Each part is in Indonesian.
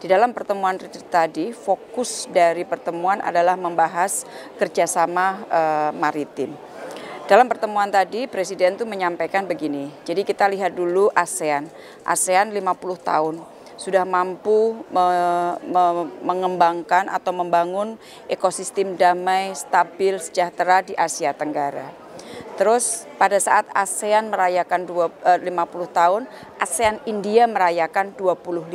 Di dalam pertemuan tadi, fokus dari pertemuan adalah membahas kerjasama uh, maritim. Dalam pertemuan tadi, Presiden itu menyampaikan begini, jadi kita lihat dulu ASEAN. ASEAN 50 tahun sudah mampu me, me, mengembangkan atau membangun ekosistem damai, stabil, sejahtera di Asia Tenggara. Terus pada saat ASEAN merayakan 50 eh, tahun, ASEAN India merayakan 25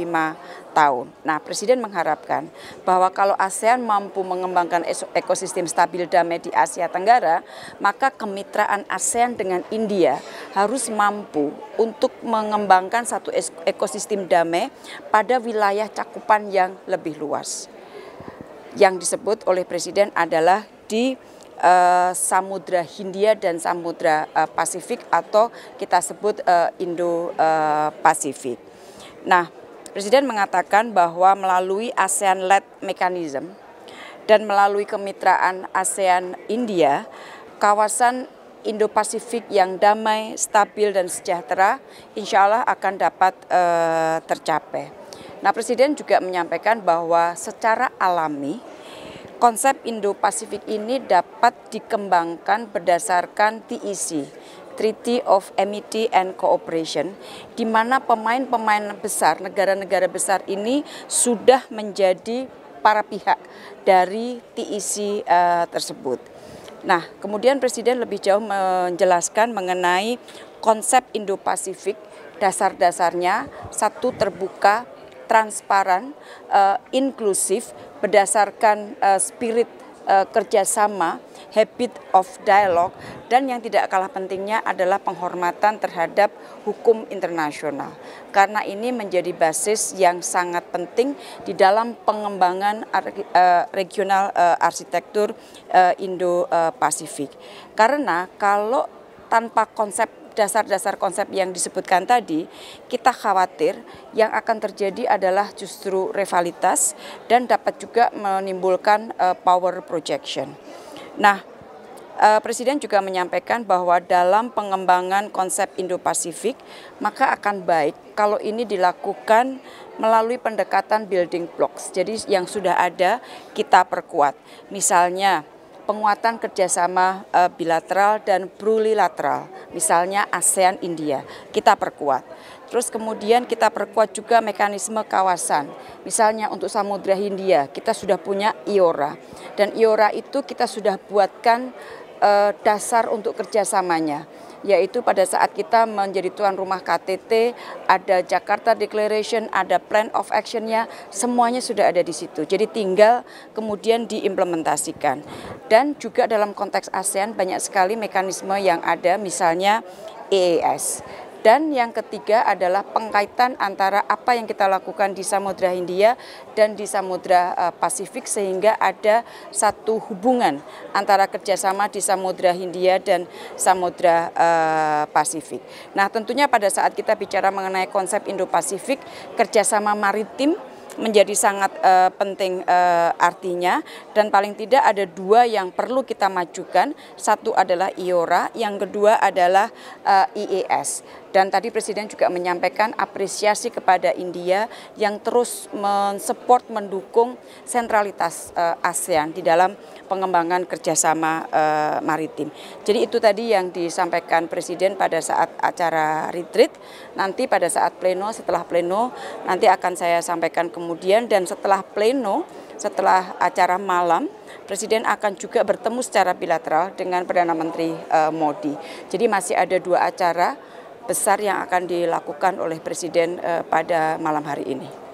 tahun. Nah, Presiden mengharapkan bahwa kalau ASEAN mampu mengembangkan ekosistem stabil damai di Asia Tenggara, maka kemitraan ASEAN dengan India harus mampu untuk mengembangkan satu ekosistem damai pada wilayah cakupan yang lebih luas. Yang disebut oleh Presiden adalah di uh, Samudra Hindia dan Samudra uh, Pasifik atau kita sebut uh, eh, Indo-Pasifik. Nah, Presiden mengatakan bahwa melalui ASEAN-led mechanism dan melalui kemitraan ASEAN-India, kawasan Indo-Pasifik yang damai, stabil, dan sejahtera insya Allah akan dapat e, tercapai. Nah, Presiden juga menyampaikan bahwa secara alami konsep Indo-Pasifik ini dapat dikembangkan berdasarkan TEC, Treaty of Amity and Cooperation, di mana pemain-pemain besar, negara-negara besar ini sudah menjadi para pihak dari TEC uh, tersebut. Nah, kemudian Presiden lebih jauh menjelaskan mengenai konsep Indo-Pasifik, dasar-dasarnya, satu terbuka, transparan, uh, inklusif, berdasarkan uh, spirit uh, kerjasama, habit of dialogue, dan yang tidak kalah pentingnya adalah penghormatan terhadap hukum internasional. Karena ini menjadi basis yang sangat penting di dalam pengembangan ar eh, regional uh, arsitektur uh, Indo-Pasifik. Karena kalau tanpa konsep dasar-dasar konsep yang disebutkan tadi, kita khawatir yang akan terjadi adalah justru rivalitas dan dapat juga menimbulkan uh, power projection. Nah, uh, Presiden juga menyampaikan bahwa dalam pengembangan konsep Indo-Pasifik, maka akan baik kalau ini dilakukan melalui pendekatan building blocks. Jadi yang sudah ada kita perkuat. Misalnya penguatan kerjasama uh, bilateral dan brulilateral, misalnya ASEAN India, kita perkuat. Terus kemudian kita perkuat juga mekanisme kawasan, misalnya untuk Samudra Hindia kita sudah punya IORA dan IORA itu kita sudah buatkan eh, dasar untuk kerjasamanya yaitu pada saat kita menjadi tuan rumah KTT, ada Jakarta Declaration, ada Plan of Action-nya, semuanya sudah ada di situ. Jadi tinggal kemudian diimplementasikan. Dan juga dalam konteks ASEAN banyak sekali mekanisme yang ada, misalnya EAS. Dan yang ketiga adalah pengkaitan antara apa yang kita lakukan di Samudra Hindia dan di Samudra eh, Pasifik sehingga ada satu hubungan antara kerjasama di Samudra Hindia dan Samudra eh, Pasifik. Nah tentunya pada saat kita bicara mengenai konsep Indo-Pasifik, kerjasama maritim menjadi sangat uh, penting uh, artinya dan paling tidak ada dua yang perlu kita majukan. Satu adalah IORA, yang kedua adalah uh, eh, IES. Dan tadi Presiden juga menyampaikan apresiasi kepada India yang terus mensupport, mendukung sentralitas uh, ASEAN di dalam pengembangan kerjasama uh, maritim. Jadi itu tadi yang disampaikan Presiden pada saat acara retreat. Nanti pada saat pleno, setelah pleno, nanti akan saya sampaikan ke kemudian dan setelah pleno, setelah acara malam, Presiden akan juga bertemu secara bilateral dengan Perdana Menteri uh, Modi. Jadi masih ada dua acara besar yang akan dilakukan oleh Presiden uh, pada malam hari ini.